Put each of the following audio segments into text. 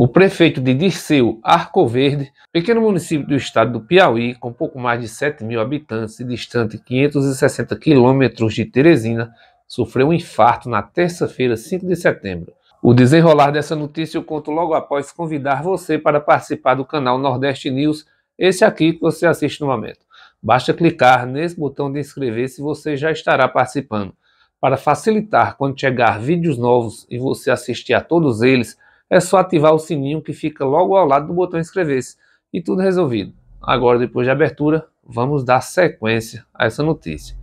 O prefeito de Dirceu Verde, pequeno município do estado do Piauí, com pouco mais de 7 mil habitantes e distante 560 quilômetros de Teresina, sofreu um infarto na terça-feira, 5 de setembro. O desenrolar dessa notícia eu conto logo após convidar você para participar do canal Nordeste News, esse aqui que você assiste no momento. Basta clicar nesse botão de inscrever-se você já estará participando. Para facilitar quando chegar vídeos novos e você assistir a todos eles, é só ativar o sininho que fica logo ao lado do botão inscrever-se e tudo resolvido. Agora, depois de abertura, vamos dar sequência a essa notícia.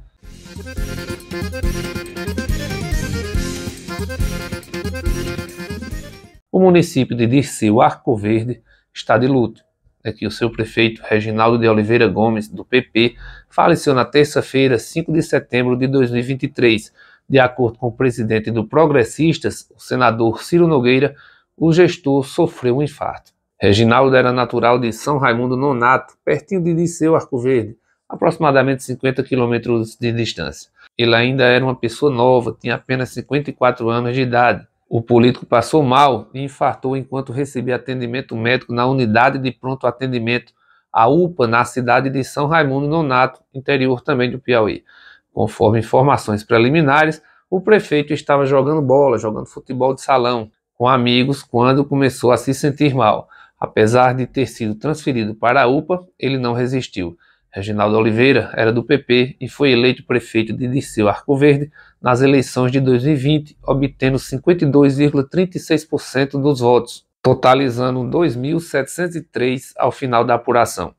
O município de Dirceu Arco Verde está de luto. É que o seu prefeito Reginaldo de Oliveira Gomes, do PP, faleceu na terça-feira, 5 de setembro de 2023. De acordo com o presidente do Progressistas, o senador Ciro Nogueira, o gestor sofreu um infarto. Reginaldo era natural de São Raimundo Nonato, pertinho de Liceu Arco Verde, aproximadamente 50 quilômetros de distância. Ele ainda era uma pessoa nova, tinha apenas 54 anos de idade. O político passou mal e infartou enquanto recebia atendimento médico na unidade de pronto atendimento, a UPA, na cidade de São Raimundo Nonato, interior também do Piauí. Conforme informações preliminares, o prefeito estava jogando bola, jogando futebol de salão com amigos quando começou a se sentir mal. Apesar de ter sido transferido para a UPA, ele não resistiu. Reginaldo Oliveira era do PP e foi eleito prefeito de Dirceu Arcoverde nas eleições de 2020, obtendo 52,36% dos votos, totalizando 2.703 ao final da apuração.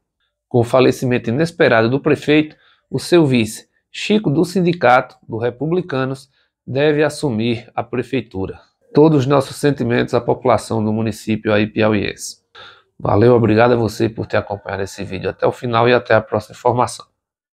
Com o falecimento inesperado do prefeito, o seu vice, Chico do Sindicato, do Republicanos, deve assumir a prefeitura todos os nossos sentimentos à população do município aí piauiense. Valeu, obrigado a você por ter acompanhado esse vídeo até o final e até a próxima informação.